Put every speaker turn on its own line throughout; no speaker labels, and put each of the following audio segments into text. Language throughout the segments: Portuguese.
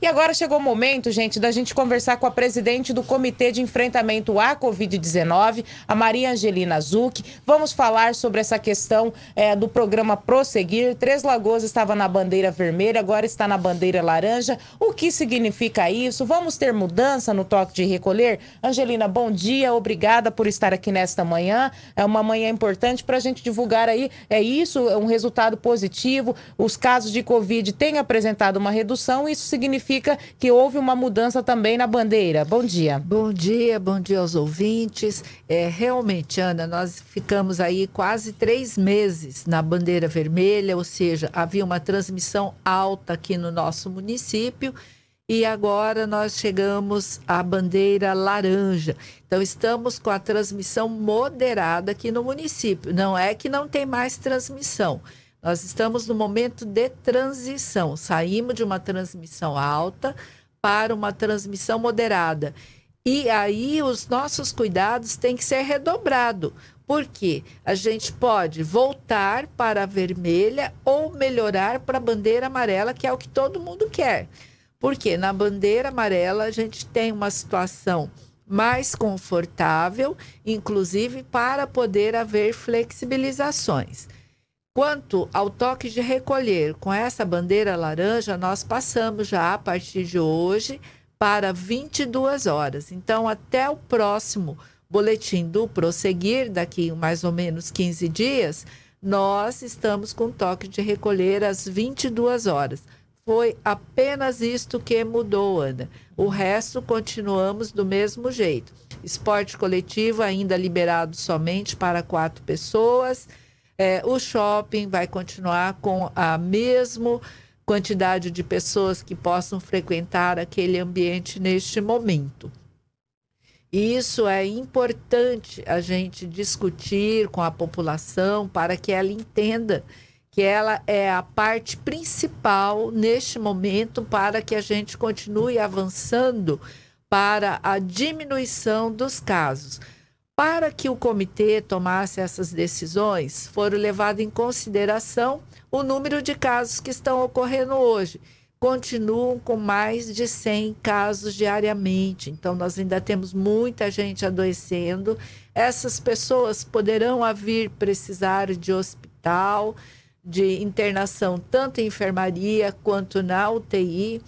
E agora chegou o momento, gente, da gente conversar com a presidente do Comitê de Enfrentamento à Covid-19, a Maria Angelina Zuc. Vamos falar sobre essa questão é, do programa Prosseguir. Três Lagoas estava na bandeira vermelha, agora está na bandeira laranja. O que significa isso? Vamos ter mudança no toque de recolher? Angelina, bom dia, obrigada por estar aqui nesta manhã. É uma manhã importante para a gente divulgar aí. É isso, é um resultado positivo. Os casos de Covid têm apresentado uma redução, isso significa significa que houve uma mudança também na bandeira. Bom dia. Bom dia, bom dia aos
ouvintes. É, realmente, Ana, nós ficamos aí quase três meses na bandeira vermelha, ou seja, havia uma transmissão alta aqui no nosso município e agora nós chegamos à bandeira laranja. Então, estamos com a transmissão moderada aqui no município. Não é que não tem mais transmissão nós estamos no momento de transição. Saímos de uma transmissão alta para uma transmissão moderada. E aí os nossos cuidados têm que ser redobrados. Porque a gente pode voltar para a vermelha ou melhorar para a bandeira amarela, que é o que todo mundo quer. Porque na bandeira amarela a gente tem uma situação mais confortável, inclusive para poder haver flexibilizações. Quanto ao toque de recolher, com essa bandeira laranja, nós passamos já a partir de hoje para 22 horas. Então, até o próximo boletim do prosseguir, daqui mais ou menos 15 dias, nós estamos com toque de recolher às 22 horas. Foi apenas isto que mudou, Ana. O resto continuamos do mesmo jeito. Esporte coletivo ainda liberado somente para quatro pessoas é, o shopping vai continuar com a mesma quantidade de pessoas que possam frequentar aquele ambiente neste momento. E isso é importante a gente discutir com a população para que ela entenda que ela é a parte principal neste momento para que a gente continue avançando para a diminuição dos casos. Para que o comitê tomasse essas decisões, foram levados em consideração o número de casos que estão ocorrendo hoje. Continuam com mais de 100 casos diariamente, então nós ainda temos muita gente adoecendo. Essas pessoas poderão vir precisar de hospital, de internação, tanto em enfermaria quanto na UTI.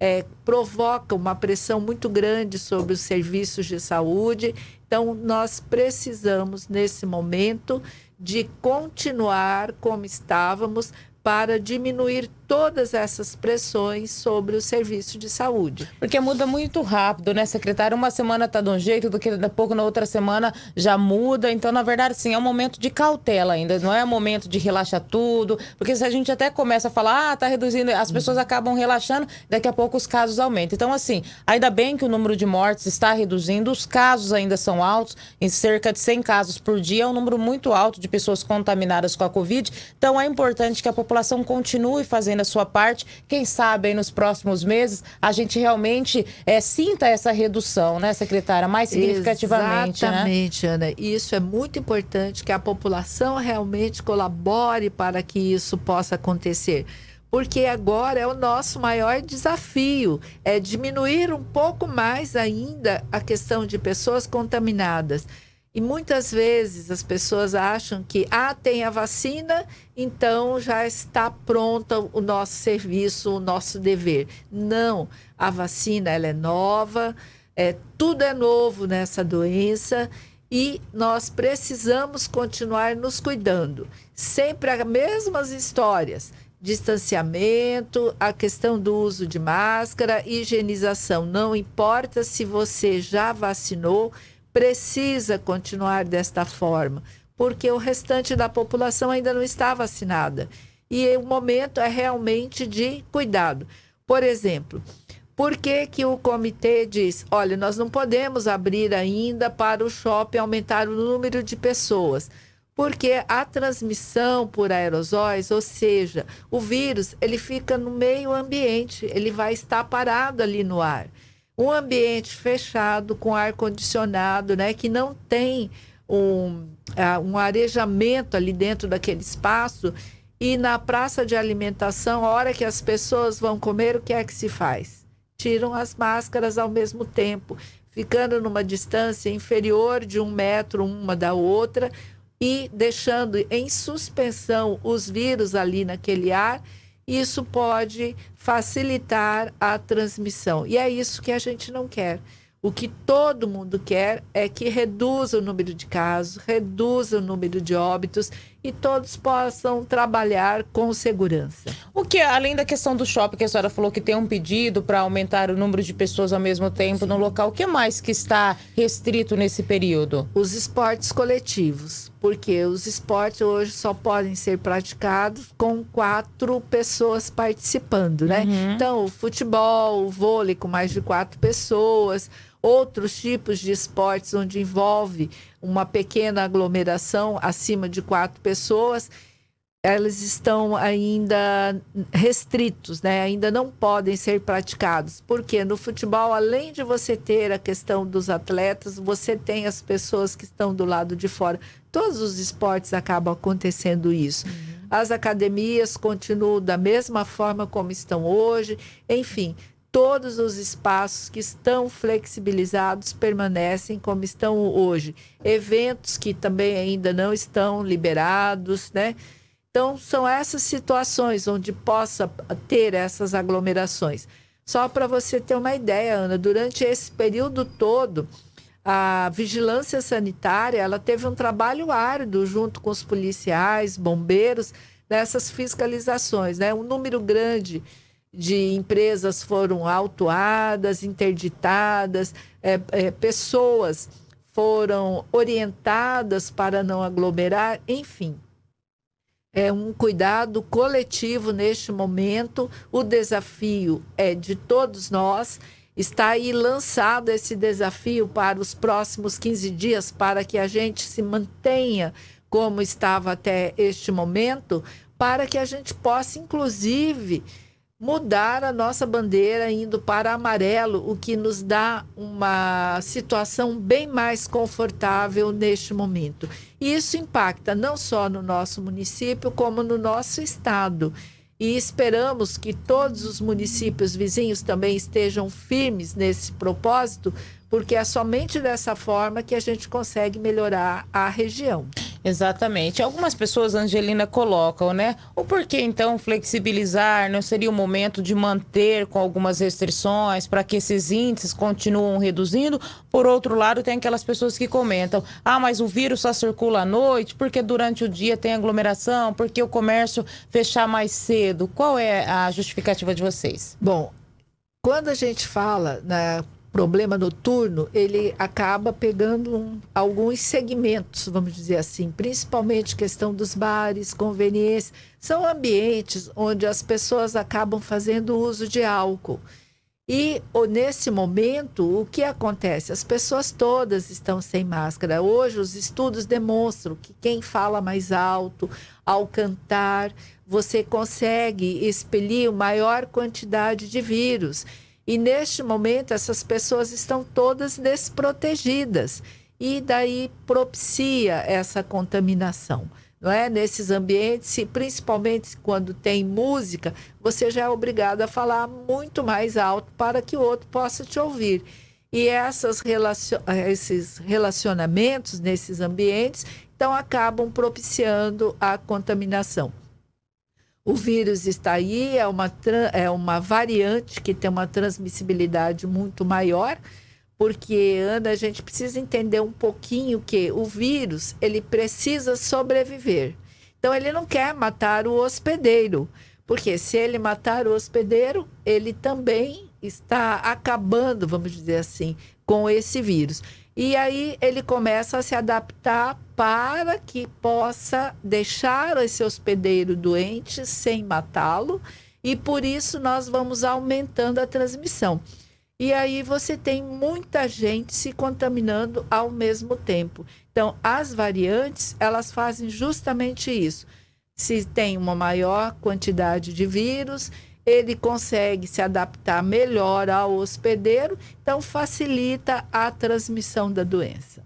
É, provoca uma pressão muito grande sobre os serviços de saúde então, nós precisamos, nesse momento, de continuar como
estávamos para diminuir todas essas pressões sobre o serviço de saúde. Porque muda muito rápido, né, secretário? Uma semana está de um jeito, daqui a pouco na outra semana já muda. Então, na verdade, sim, é um momento de cautela ainda, não é um momento de relaxar tudo. Porque se a gente até começa a falar, ah, tá reduzindo, as pessoas acabam relaxando, daqui a pouco os casos aumentam. Então, assim, ainda bem que o número de mortes está reduzindo, os casos ainda são altos, em cerca de 100 casos por dia, é um número muito alto de pessoas contaminadas com a Covid. Então, é importante que a população continue fazendo fazendo a sua parte. Quem sabe nos próximos meses a gente realmente é, sinta essa redução, né, secretária? Mais significativamente. Né? Exatamente,
né? Ana. Isso é muito importante que a população realmente colabore para que isso possa acontecer porque agora é o nosso maior desafio é diminuir um pouco mais ainda a questão de pessoas contaminadas. E muitas vezes as pessoas acham que, ah, tem a vacina, então já está pronta o nosso serviço, o nosso dever. Não, a vacina ela é nova, é, tudo é novo nessa doença e nós precisamos continuar nos cuidando. Sempre as mesmas histórias: distanciamento, a questão do uso de máscara, higienização. Não importa se você já vacinou precisa continuar desta forma, porque o restante da população ainda não está vacinada. E o momento é realmente de cuidado. Por exemplo, por que, que o comitê diz: olha, nós não podemos abrir ainda para o shopping aumentar o número de pessoas? Porque a transmissão por aerosóis, ou seja, o vírus, ele fica no meio ambiente, ele vai estar parado ali no ar um ambiente fechado com ar condicionado, né, que não tem um, ah, um arejamento ali dentro daquele espaço. E na praça de alimentação, a hora que as pessoas vão comer, o que é que se faz? Tiram as máscaras ao mesmo tempo, ficando numa distância inferior de um metro uma da outra e deixando em suspensão os vírus ali naquele ar isso pode facilitar a transmissão. E é isso que a gente não quer. O que todo mundo quer é que reduza o número de casos, reduza o número de óbitos e todos possam
trabalhar com segurança. O que, além da questão do shopping, que a senhora falou que tem um pedido para aumentar o número de pessoas ao mesmo tempo Sim. no local, o que mais que está restrito nesse período?
Os esportes coletivos, porque os esportes hoje só podem ser praticados com quatro pessoas participando, né? Uhum. Então, o futebol, o vôlei com mais de quatro pessoas, outros tipos de esportes onde envolve uma pequena aglomeração acima de quatro pessoas, elas estão ainda restritos, né? ainda não podem ser praticados. Porque no futebol, além de você ter a questão dos atletas, você tem as pessoas que estão do lado de fora. Todos os esportes acabam acontecendo isso. Uhum. As academias continuam da mesma forma como estão hoje. Enfim, todos os espaços que estão flexibilizados permanecem como estão hoje. Eventos que também ainda não estão liberados, né? Então, são essas situações onde possa ter essas aglomerações. Só para você ter uma ideia, Ana, durante esse período todo, a vigilância sanitária ela teve um trabalho árduo junto com os policiais, bombeiros, nessas fiscalizações, né? Um número grande de empresas foram autuadas, interditadas, é, é, pessoas foram orientadas para não aglomerar, enfim. É um cuidado coletivo neste momento. O desafio é de todos nós. Está aí lançado esse desafio para os próximos 15 dias, para que a gente se mantenha como estava até este momento, para que a gente possa, inclusive, mudar a nossa bandeira indo para amarelo, o que nos dá uma situação bem mais confortável neste momento. E isso impacta não só no nosso município, como no nosso estado. E esperamos que todos os municípios vizinhos também estejam firmes nesse propósito, porque é somente dessa forma que a gente consegue melhorar a região.
Exatamente. Algumas pessoas, Angelina, colocam, né? O porquê então flexibilizar? Não seria o momento de manter com algumas restrições para que esses índices continuem reduzindo? Por outro lado, tem aquelas pessoas que comentam: ah, mas o vírus só circula à noite, porque durante o dia tem aglomeração, porque o comércio fechar mais cedo. Qual é a justificativa de vocês? Bom, quando
a gente fala né? problema noturno, ele acaba pegando um, alguns segmentos, vamos dizer assim, principalmente questão dos bares, conveniência. São ambientes onde as pessoas acabam fazendo uso de álcool. E nesse momento, o que acontece? As pessoas todas estão sem máscara. Hoje, os estudos demonstram que quem fala mais alto, ao cantar, você consegue expelir maior quantidade de vírus. E neste momento, essas pessoas estão todas desprotegidas. E daí propicia essa contaminação. Não é? Nesses ambientes, principalmente quando tem música, você já é obrigado a falar muito mais alto para que o outro possa te ouvir. E relacion... esses relacionamentos nesses ambientes, então, acabam propiciando a contaminação. O vírus está aí, é uma, é uma variante que tem uma transmissibilidade muito maior, porque, Ana, a gente precisa entender um pouquinho que o vírus, ele precisa sobreviver. Então, ele não quer matar o hospedeiro, porque se ele matar o hospedeiro, ele também está acabando, vamos dizer assim, com esse vírus. E aí ele começa a se adaptar para que possa deixar esse hospedeiro doente sem matá-lo. E por isso nós vamos aumentando a transmissão. E aí você tem muita gente se contaminando ao mesmo tempo. Então, as variantes, elas fazem justamente isso. Se tem uma maior quantidade de vírus, ele consegue se adaptar melhor ao hospedeiro, então facilita a transmissão da doença.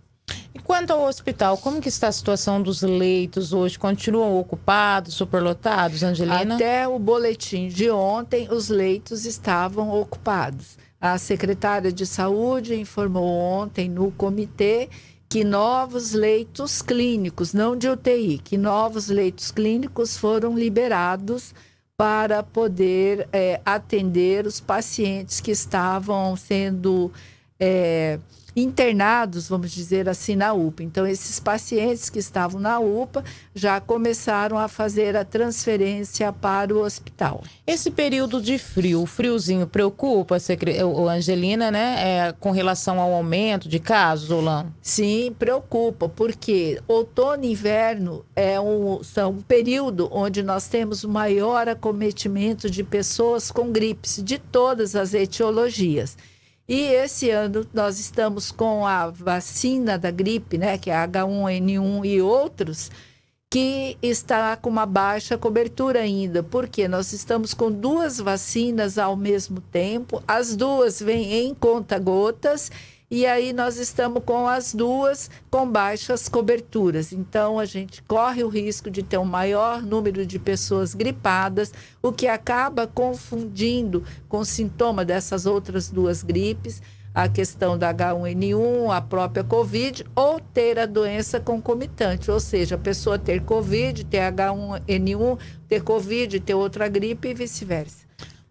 E quanto ao hospital, como que está a situação dos leitos hoje? Continuam ocupados, superlotados, Angelina? Até o boletim de ontem, os leitos estavam ocupados.
A secretária de Saúde informou ontem no comitê que novos leitos clínicos, não de UTI, que novos leitos clínicos foram liberados para poder é, atender os pacientes que estavam sendo é, internados, vamos dizer assim, na UPA. Então, esses pacientes que estavam na UPA já começaram a fazer a transferência para o hospital.
Esse período de frio, o friozinho preocupa, o Angelina, né, é, com relação ao aumento de casos, Olan? Sim,
preocupa, porque outono e inverno é um, são um período onde nós temos o maior acometimento de pessoas com gripes, de todas as etiologias. E esse ano nós estamos com a vacina da gripe, né, que é H1N1 e outros, que está com uma baixa cobertura ainda, porque nós estamos com duas vacinas ao mesmo tempo, as duas vêm em conta-gotas e aí nós estamos com as duas com baixas coberturas. Então a gente corre o risco de ter um maior número de pessoas gripadas, o que acaba confundindo com sintoma dessas outras duas gripes, a questão da H1N1, a própria Covid, ou ter a doença concomitante, ou seja, a pessoa ter Covid, ter H1N1, ter Covid, ter outra gripe
e vice-versa.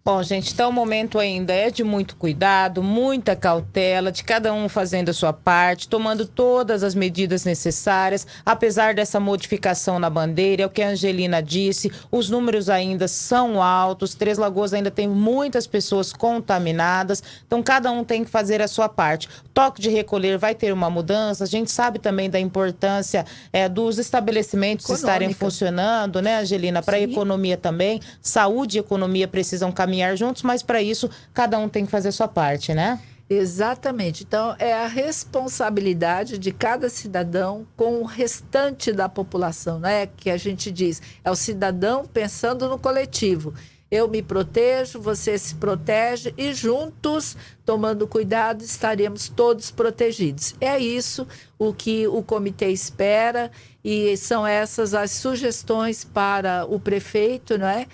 Bom, gente, então o momento ainda é de muito cuidado, muita cautela, de cada um fazendo a sua parte, tomando todas as medidas necessárias. Apesar dessa modificação na bandeira, é o que a Angelina disse, os números ainda são altos, Três Lagoas ainda tem muitas pessoas contaminadas, então cada um tem que fazer a sua parte. toque de recolher vai ter uma mudança, a gente sabe também da importância é, dos estabelecimentos Econômica. estarem funcionando, né, Angelina? Para a economia também, saúde e economia precisam caminhar caminhar juntos, mas para isso cada um tem que fazer sua parte, né? Exatamente. Então, é a responsabilidade de cada
cidadão com o restante da população, né? Que a gente diz. É o cidadão pensando no coletivo. Eu me protejo, você se protege e juntos, tomando cuidado, estaremos todos protegidos. É isso o que o comitê espera e são essas as sugestões para o prefeito, não é?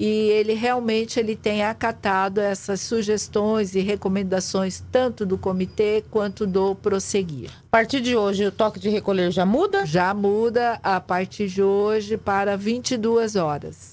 e ele realmente ele tem acatado essas sugestões e recomendações tanto do comitê quanto do prosseguir. A partir de hoje o toque de recolher já muda? Já muda a partir de hoje para 22 horas.